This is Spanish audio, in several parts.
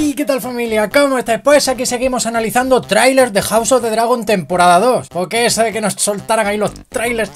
¿Y qué tal familia? ¿Cómo estáis? Pues aquí seguimos analizando trailers de House of the Dragon temporada 2 Porque eso de que nos soltaran ahí los trailers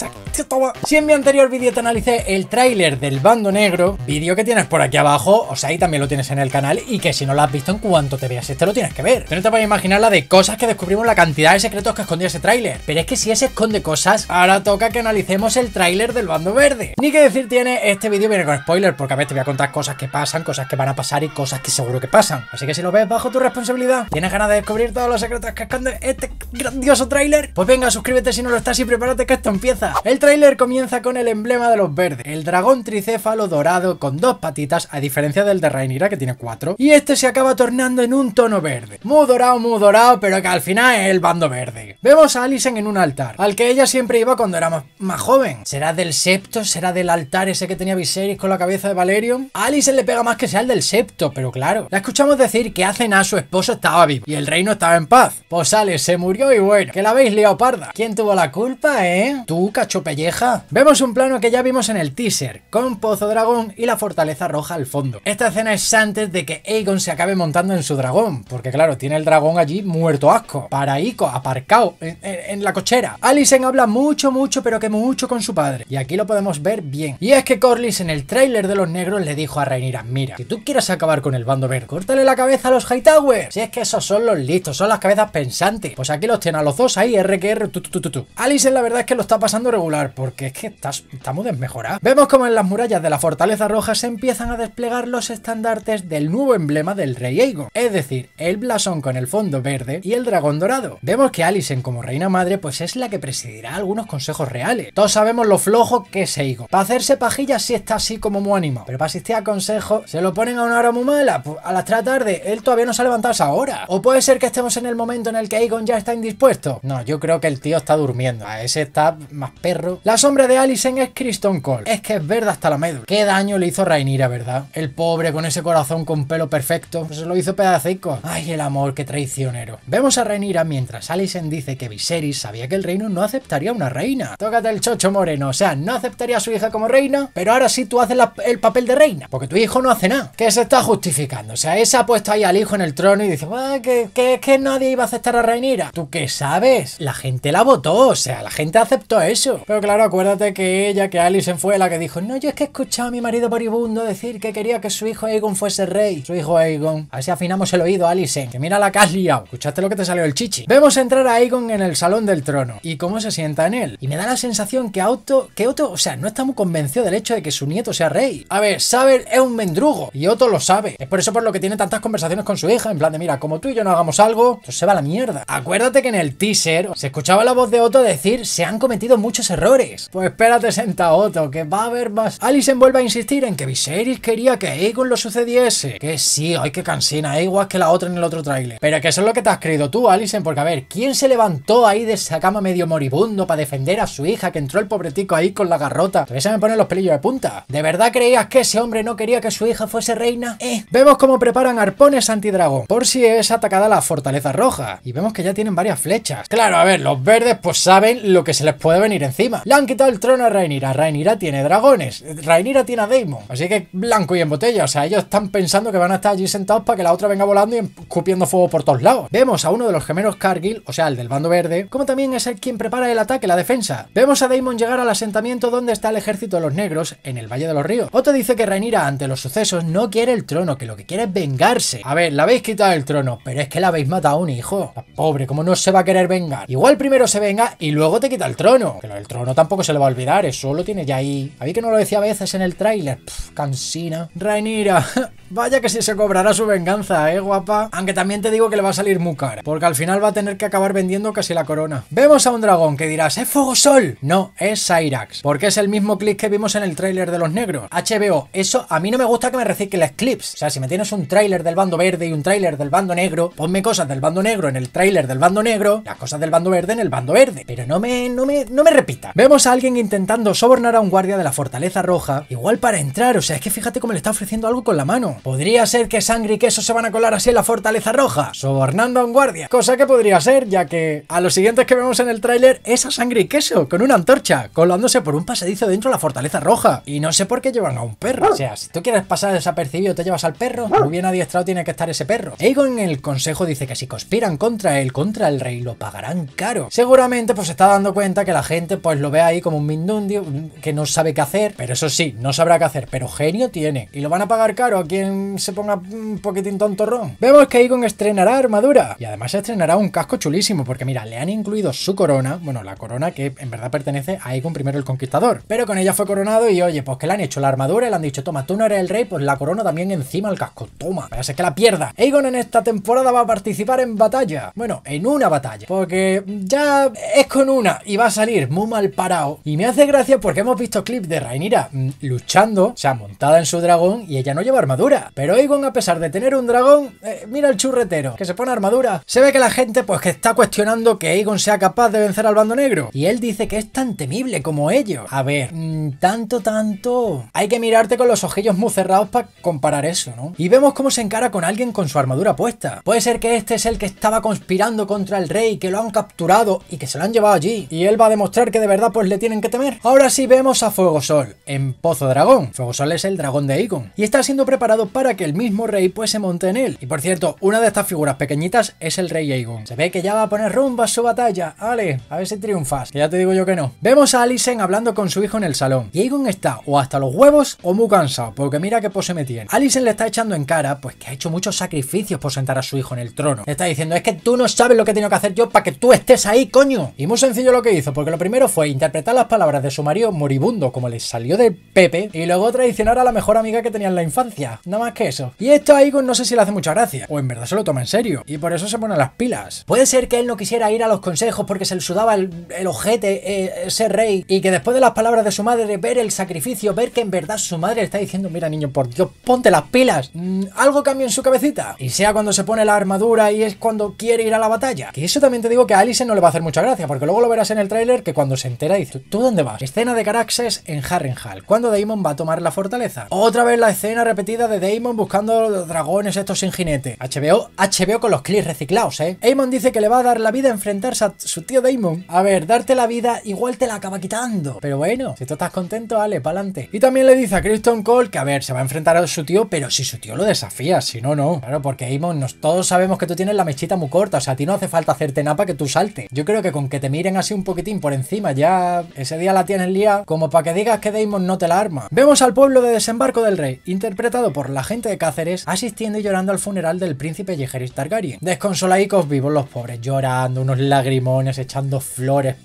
Si en mi anterior vídeo te analicé el trailer del bando negro Vídeo que tienes por aquí abajo, o sea ahí también lo tienes en el canal Y que si no lo has visto en cuanto te veas este lo tienes que ver Pero no te voy a imaginar la de cosas que descubrimos la cantidad de secretos que escondía ese tráiler Pero es que si ese esconde cosas, ahora toca que analicemos el tráiler del bando verde Ni que decir tiene, este vídeo viene con spoiler Porque a veces te voy a contar cosas que pasan, cosas que van a pasar y cosas que seguro que pasan Así que si lo ves bajo tu responsabilidad, tienes ganas de descubrir todos los secretos que esconde este grandioso tráiler, pues venga, suscríbete si no lo estás y prepárate que esto empieza. El tráiler comienza con el emblema de los verdes, el dragón tricéfalo dorado con dos patitas, a diferencia del de Rhaenyra que tiene cuatro, y este se acaba tornando en un tono verde. Muy dorado, muy dorado, pero que al final es el bando verde. Vemos a Alicent en un altar, al que ella siempre iba cuando era más, joven. ¿Será del septo? ¿Será del altar ese que tenía Viserys con la cabeza de Valerion? A Alicent le pega más que sea el del septo, pero claro. La escuchamos de decir que hace nada su esposo estaba vivo y el reino estaba en paz. Pues sale, se murió y bueno, que la habéis liado parda. ¿Quién tuvo la culpa, eh? Tú, cachopelleja. Vemos un plano que ya vimos en el teaser, con Pozo Dragón y la fortaleza roja al fondo. Esta escena es antes de que Aegon se acabe montando en su dragón, porque claro, tiene el dragón allí muerto asco, paraíco, aparcado, en, la cochera. Alicent habla mucho, mucho, pero que mucho con su padre, y aquí lo podemos ver bien. Y es que Corlys en el tráiler de los negros le dijo a Rhaenyra, mira, si tú quieras acabar con el bando verde, córtale la cabeza a los Hightower. Si es que esos son los listos, son las cabezas pensantes. Pues aquí los tienen a los dos ahí, RQR, tu, tu, la verdad es que lo está pasando regular, porque es que está, muy desmejorada. Vemos como en las murallas de la Fortaleza Roja se empiezan a desplegar los estandartes del nuevo emblema del Rey Eigo, Es decir, el blasón con el fondo verde y el dragón dorado. Vemos que Alison como reina madre pues es la que presidirá algunos consejos reales. Todos sabemos lo flojo que es Aegon. Para hacerse pajillas si está así como muy ánimo, pero para asistir a consejos se lo ponen a una hora muy mala, pues a las tratar él todavía no se ha levantado esa O puede ser que estemos en el momento en el que Aegon ya está indispuesto. No, yo creo que el tío está durmiendo. A ese está más perro. La sombra de Alison es Criston Cole. Es que es verde hasta la médula. Qué daño le hizo Rainira, ¿verdad? El pobre con ese corazón con pelo perfecto. Pues se lo hizo pedacico. Ay, el amor, qué traicionero. Vemos a Rainira mientras Alison dice que Viserys sabía que el reino no aceptaría una reina. Tócate el chocho moreno. O sea, no aceptaría a su hija como reina, pero ahora sí tú haces el papel de reina. Porque tu hijo no hace nada. ¿Qué se está justificando. O sea, esa puesto ahí al hijo en el trono y dice, que, que, que nadie iba a aceptar a Reinira? ¿Tú qué sabes? La gente la votó, o sea, la gente aceptó eso. Pero claro, acuérdate que ella, que Alison fue la que dijo, no, yo es que he escuchado a mi marido moribundo decir que quería que su hijo Aegon fuese rey. Su hijo Aegon. Así afinamos el oído, Alison, que mira la que has liado. ¿Escuchaste lo que te salió el chichi? Vemos entrar a Aegon en el salón del trono y cómo se sienta en él. Y me da la sensación que Otto, que Otto, o sea, no está muy convencido del hecho de que su nieto sea rey. A ver, Saber es un mendrugo y Otto lo sabe. Es por eso por lo que tiene tanta conversaciones con su hija, en plan de, mira, como tú y yo no hagamos algo, pues se va la mierda. Acuérdate que en el teaser se escuchaba la voz de Otto decir, se han cometido muchos errores. Pues espérate senta Otto, que va a haber más. Alison vuelve a insistir en que Viserys quería que Aegon lo sucediese. Que sí, hay que cansina, igual que la otra en el otro tráiler. Pero que eso es lo que te has creído tú, Alison, porque a ver, ¿quién se levantó ahí de esa cama medio moribundo para defender a su hija que entró el pobretico ahí con la garrota? Todavía se me ponen los pelillos de punta. ¿De verdad creías que ese hombre no quería que su hija fuese reina? Eh, vemos cómo preparan a arpones antidragón, por si es atacada la fortaleza roja. Y vemos que ya tienen varias flechas. Claro, a ver, los verdes pues saben lo que se les puede venir encima. Le han quitado el trono a Rainira. Rainira tiene dragones. Rainira tiene a Daemon. Así que blanco y en botella. O sea, ellos están pensando que van a estar allí sentados para que la otra venga volando y escupiendo fuego por todos lados. Vemos a uno de los gemelos Cargill, o sea, el del bando verde, como también es el quien prepara el ataque, la defensa. Vemos a Daemon llegar al asentamiento donde está el ejército de los negros, en el Valle de los Ríos. otro dice que Rainira, ante los sucesos, no quiere el trono, que lo que quiere es vengar a ver, la habéis quitado el trono, pero es que la habéis matado a un hijo. pobre, como no se va a querer vengar? Igual primero se venga y luego te quita el trono. Pero el trono tampoco se le va a olvidar, eso lo tiene ya ahí. A que no lo decía a veces en el tráiler. Cansina. Rainira, vaya que si se cobrará su venganza, eh, guapa. Aunque también te digo que le va a salir muy cara, porque al final va a tener que acabar vendiendo casi la corona. Vemos a un dragón que dirás, ¿es Fuego Sol? No, es Cyrax, porque es el mismo clip que vimos en el tráiler de los negros. HBO, eso a mí no me gusta que me recicles clips. O sea, si me tienes un tráiler del bando verde y un tráiler del bando negro, ponme cosas del bando negro en el tráiler del bando negro, las cosas del bando verde en el bando verde, pero no me, no me, no me repita. Vemos a alguien intentando sobornar a un guardia de la Fortaleza Roja, igual para entrar, o sea, es que fíjate cómo le está ofreciendo algo con la mano. Podría ser que sangre y queso se van a colar así en la Fortaleza Roja, sobornando a un guardia, cosa que podría ser, ya que a los siguientes que vemos en el tráiler es a sangre y queso, con una antorcha, colándose por un pasadizo dentro de la Fortaleza Roja, y no sé por qué llevan a un perro, o sea, si tú quieres pasar desapercibido te llevas al perro, muy bien está tiene que estar ese perro. Aegon en el consejo dice que si conspiran contra él, contra el rey, lo pagarán caro. Seguramente pues se está dando cuenta que la gente pues lo ve ahí como un mindundio que no sabe qué hacer, pero eso sí, no sabrá qué hacer, pero genio tiene. Y lo van a pagar caro a quien se ponga un poquitín tontorrón. Vemos que Aegon estrenará armadura y además estrenará un casco chulísimo porque mira, le han incluido su corona, bueno, la corona que en verdad pertenece a Aegon primero el Conquistador, pero con ella fue coronado y oye, pues que le han hecho la armadura y le han dicho, toma, tú no eres el rey, pues la corona también encima al casco, toma es que la pierda. Aegon en esta temporada va a participar en batalla. Bueno, en una batalla. Porque ya es con una y va a salir muy mal parado. Y me hace gracia porque hemos visto clips de Rainira mm, luchando, o sea, montada en su dragón y ella no lleva armadura. Pero Aegon, a pesar de tener un dragón, eh, mira el churretero, que se pone armadura. Se ve que la gente, pues, que está cuestionando que Aegon sea capaz de vencer al bando negro. Y él dice que es tan temible como ellos. A ver, mm, tanto, tanto... Hay que mirarte con los ojillos muy cerrados para comparar eso, ¿no? Y vemos cómo se cara con alguien con su armadura puesta. Puede ser que este es el que estaba conspirando contra el rey, que lo han capturado y que se lo han llevado allí. Y él va a demostrar que de verdad pues le tienen que temer. Ahora sí vemos a Fuego Sol en Pozo Dragón. Fuego Sol es el dragón de Aegon. Y está siendo preparado para que el mismo rey pues se monte en él. Y por cierto, una de estas figuras pequeñitas es el rey Aegon. Se ve que ya va a poner rumba a su batalla. Ale, a ver si triunfas. Que ya te digo yo que no. Vemos a Alicent hablando con su hijo en el salón. Y Aegon está o hasta los huevos o muy cansado. Porque mira qué pose me tiene. Alicent le está echando en cara pues pues que ha hecho muchos sacrificios por sentar a su hijo en el trono. está diciendo, es que tú no sabes lo que he tenido que hacer yo para que tú estés ahí, coño. Y muy sencillo lo que hizo, porque lo primero fue interpretar las palabras de su marido moribundo, como le salió de Pepe, y luego traicionar a la mejor amiga que tenía en la infancia. Nada más que eso. Y esto a Igor no sé si le hace mucha gracia, o en verdad se lo toma en serio, y por eso se pone las pilas. Puede ser que él no quisiera ir a los consejos porque se le sudaba el, ojete eh, ser rey, y que después de las palabras de su madre, ver el sacrificio, ver que en verdad su madre le está diciendo, mira niño, por Dios, ponte las pilas. Mm, algo cambio en su cabecita. Y sea cuando se pone la armadura y es cuando quiere ir a la batalla. Que eso también te digo que a Alice no le va a hacer mucha gracia, porque luego lo verás en el tráiler que cuando se entera dice, ¿tú dónde vas? Escena de Caraxes en Harrenhal, cuando Daemon va a tomar la fortaleza. Otra vez la escena repetida de Daemon buscando los dragones estos sin jinete. HBO, HBO con los clips reciclados, ¿eh? Daemon dice que le va a dar la vida a enfrentarse a su tío Daemon. A ver, darte la vida igual te la acaba quitando. Pero bueno, si tú estás contento, Ale, pa'lante. Y también le dice a Kristen Cole que a ver, se va a enfrentar a su tío, pero si su tío lo desafía si no, no. Claro, porque Amon, todos sabemos que tú tienes la mechita muy corta, o sea, a ti no hace falta hacerte nada para que tú saltes. Yo creo que con que te miren así un poquitín por encima, ya ese día la tienes liada, como para que digas que Damon no te la arma. Vemos al pueblo de desembarco del rey, interpretado por la gente de Cáceres, asistiendo y llorando al funeral del príncipe Yegeris Targaryen. Desconsolaicos vivos los pobres, llorando, unos lagrimones, echando flores,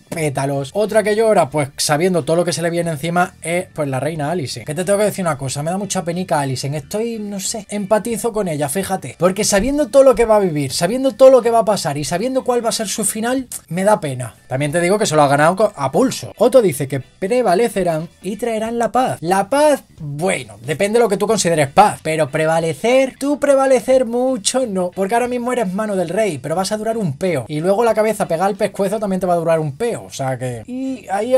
otra que llora, pues sabiendo todo lo que se le viene encima, es pues la reina Alice. Que te tengo que decir una cosa, me da mucha penica Alice. Estoy, no sé, empatizo con ella, fíjate. Porque sabiendo todo lo que va a vivir, sabiendo todo lo que va a pasar y sabiendo cuál va a ser su final, me da pena. También te digo que se lo ha ganado a pulso. Otto dice que prevalecerán y traerán la paz. La paz, bueno, depende de lo que tú consideres paz. Pero prevalecer, tú prevalecer mucho no. Porque ahora mismo eres mano del rey, pero vas a durar un peo. Y luego la cabeza pegada al pescuezo también te va a durar un peo o sea que... Y ahí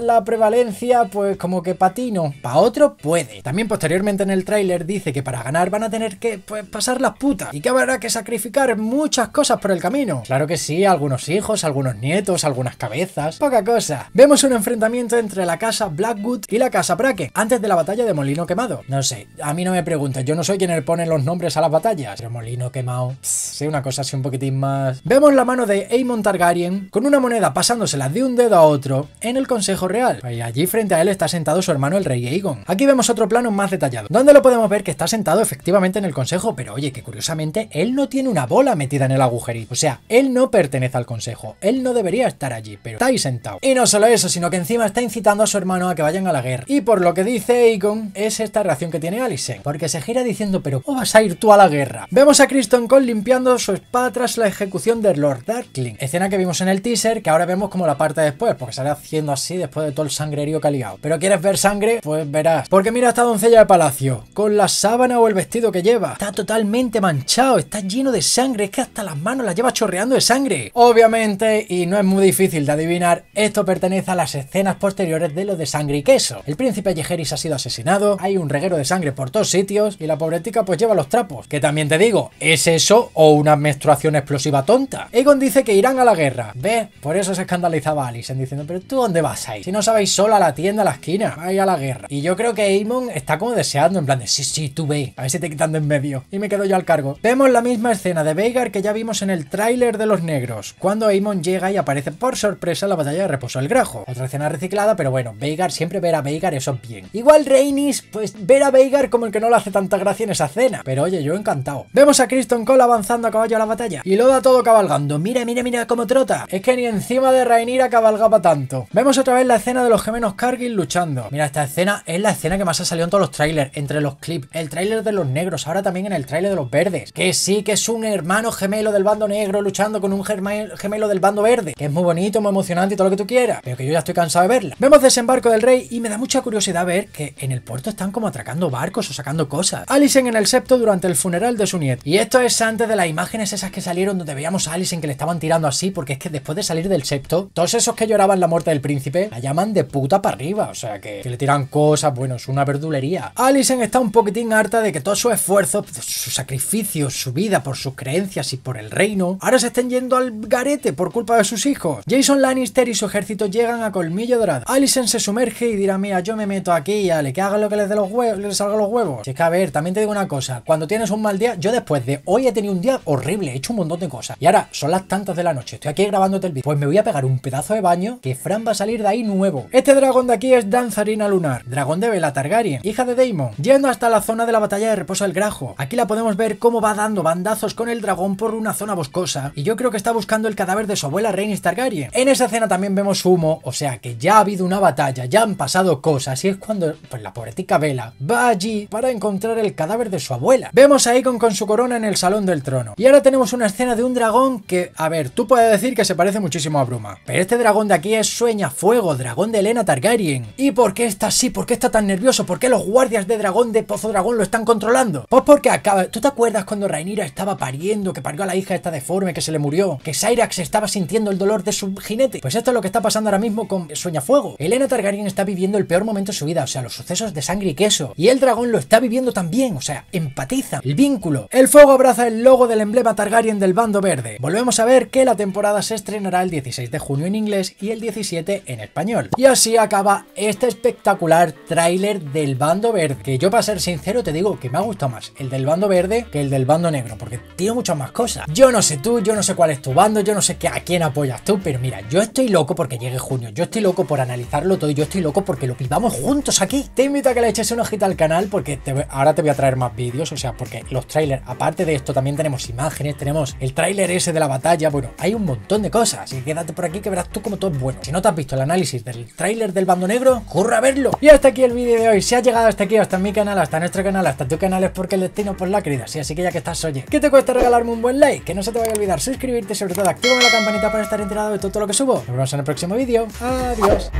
la prevalencia, pues como que patino, para otro puede. También posteriormente en el tráiler dice que para ganar van a tener que pues, pasar las putas y que habrá que sacrificar muchas cosas por el camino. Claro que sí, algunos hijos, algunos nietos, algunas cabezas, poca cosa. Vemos un enfrentamiento entre la casa Blackwood y la casa Bracken, antes de la batalla de Molino Quemado. No sé, a mí no me preguntes, yo no soy quien le pone los nombres a las batallas. Pero Molino Quemado, sé una cosa así un poquitín más... Vemos la mano de Aemon Targaryen con una moneda pasándose pasándosela de un dedo a otro en el Consejo Real. Y allí frente a él está sentado su hermano el rey Aegon. Aquí vemos otro plano más detallado, donde lo podemos ver que está sentado efectivamente en el Consejo, pero oye, que curiosamente él no tiene una bola metida en el agujerito. O sea, él no pertenece al Consejo, él no debería estar allí, pero está ahí sentado. Y no solo eso, sino que encima está incitando a su hermano a que vayan a la guerra. Y por lo que dice Aegon, es esta reacción que tiene Alicent, porque se gira diciendo, pero ¿cómo vas a ir tú a la guerra? Vemos a Criston Cole limpiando su espada tras la ejecución de Lord Darkling, escena que vimos en el teaser, que ahora vemos como la parte después, porque sale haciendo así después de todo el sangrerío que ha liado. Pero quieres ver sangre, pues verás. Porque mira esta doncella de palacio, con la sábana o el vestido que lleva. Está totalmente manchado, está lleno de sangre, es que hasta las manos las lleva chorreando de sangre. Obviamente, y no es muy difícil de adivinar, esto pertenece a las escenas posteriores de lo de sangre y queso. El príncipe Yejeris ha sido asesinado, hay un reguero de sangre por todos sitios, y la pobre tica pues lleva los trapos. Que también te digo, ¿es eso o una menstruación explosiva tonta? Egon dice que irán a la guerra. ¿Ves? Por eso se escandaliza empezaba en diciendo, pero tú dónde vas ahí? Si no sabéis sola a la tienda, a la esquina, ahí a la guerra. Y yo creo que Aemon está como deseando, en plan de, sí, sí, tú ve, a ver si te quitando en medio. Y me quedo yo al cargo. Vemos la misma escena de Veigar que ya vimos en el tráiler de Los Negros, cuando Aemon llega y aparece por sorpresa en la batalla de reposo del Grajo. Otra escena reciclada, pero bueno, Veigar, siempre ver a Veigar, eso bien. Igual Rainis, pues ver a Veigar como el que no le hace tanta gracia en esa escena. Pero oye, yo encantado. Vemos a Kristen Cole avanzando a caballo a la batalla. Y lo da todo cabalgando. Mira, mira, mira cómo trota. Es que ni encima de Reinis Mira cabalgaba tanto. Vemos otra vez la escena de los gemenos Cargill luchando. Mira, esta escena es la escena que más ha salido en todos los trailers, entre los clips, el tráiler de los negros, ahora también en el trailer de los verdes. Que sí, que es un hermano gemelo del bando negro luchando con un gemelo del bando verde. Que es muy bonito, muy emocionante y todo lo que tú quieras. Pero que yo ya estoy cansado de verla. Vemos Desembarco del Rey y me da mucha curiosidad ver que en el puerto están como atracando barcos o sacando cosas. Alison en el septo durante el funeral de su nieto. Y esto es antes de las imágenes esas que salieron donde veíamos a Alison que le estaban tirando así, porque es que después de salir del septo, esos que lloraban la muerte del príncipe la llaman de puta para arriba, o sea que, le tiran cosas, bueno, es una verdulería. Alison está un poquitín harta de que todos sus esfuerzos, sus sacrificios, su vida por sus creencias y por el reino, ahora se estén yendo al garete por culpa de sus hijos. Jason Lannister y su ejército llegan a Colmillo Dorado. Alison se sumerge y dirá, mira, yo me meto aquí y ale, que haga lo que les dé los huevos, les salga los huevos. Si es que a ver, también te digo una cosa, cuando tienes un mal día, yo después de hoy he tenido un día horrible, he hecho un montón de cosas. Y ahora son las tantas de la noche, estoy aquí grabándote el vídeo, pues me voy a pegar un pedo de baño que Fran va a salir de ahí nuevo. Este dragón de aquí es Danzarina Lunar, dragón de vela Targaryen, hija de Daemon, yendo hasta la zona de la batalla de reposo del Grajo. Aquí la podemos ver cómo va dando bandazos con el dragón por una zona boscosa y yo creo que está buscando el cadáver de su abuela Rhaenys Targaryen. En esa escena también vemos humo, o sea que ya ha habido una batalla, ya han pasado cosas y es cuando pues, la pobretica Vela va allí para encontrar el cadáver de su abuela. Vemos a con con su corona en el salón del trono. Y ahora tenemos una escena de un dragón que, a ver, tú puedes decir que se parece muchísimo a Bruma, pero este dragón de aquí es Sueña Fuego, dragón de Elena Targaryen. ¿Y por qué está así? ¿Por qué está tan nervioso? ¿Por qué los guardias de dragón de Pozo Dragón lo están controlando? Pues porque acaba... ¿Tú te acuerdas cuando Rhaenyra estaba pariendo, que parió a la hija esta deforme, que se le murió? Que Syrax estaba sintiendo el dolor de su jinete. Pues esto es lo que está pasando ahora mismo con Sueña Fuego. Elena Targaryen está viviendo el peor momento de su vida, o sea, los sucesos de sangre y queso. Y el dragón lo está viviendo también, o sea, empatiza, el vínculo. El fuego abraza el logo del emblema Targaryen del bando verde. Volvemos a ver que la temporada se estrenará el 16 de junio inglés y el 17 en español. Y así acaba este espectacular tráiler del bando verde, que yo para ser sincero te digo que me ha gustado más el del bando verde que el del bando negro, porque tiene muchas más cosas. Yo no sé tú, yo no sé cuál es tu bando, yo no sé a quién apoyas tú, pero mira, yo estoy loco porque llegue junio, yo estoy loco por analizarlo todo, y yo estoy loco porque lo pidamos juntos aquí. Te invito a que le eches un ojito al canal porque ahora te voy a traer más vídeos, o sea, porque los trailers, aparte de esto, también tenemos imágenes, tenemos el tráiler ese de la batalla, bueno, hay un montón de cosas, y quédate por aquí que verás tú como todo es bueno. Si no te has visto el análisis del tráiler del Bando Negro, corre a verlo. Y hasta aquí el vídeo de hoy. Si has llegado hasta aquí, hasta mi canal, hasta nuestro canal, hasta tu canal, es porque el destino por la querida. así que ya que estás, oye, ¿qué te cuesta regalarme un buen like? Que no se te vaya a olvidar suscribirte y sobre todo activa la campanita para estar enterado de todo lo que subo. Nos vemos en el próximo vídeo. Adiós.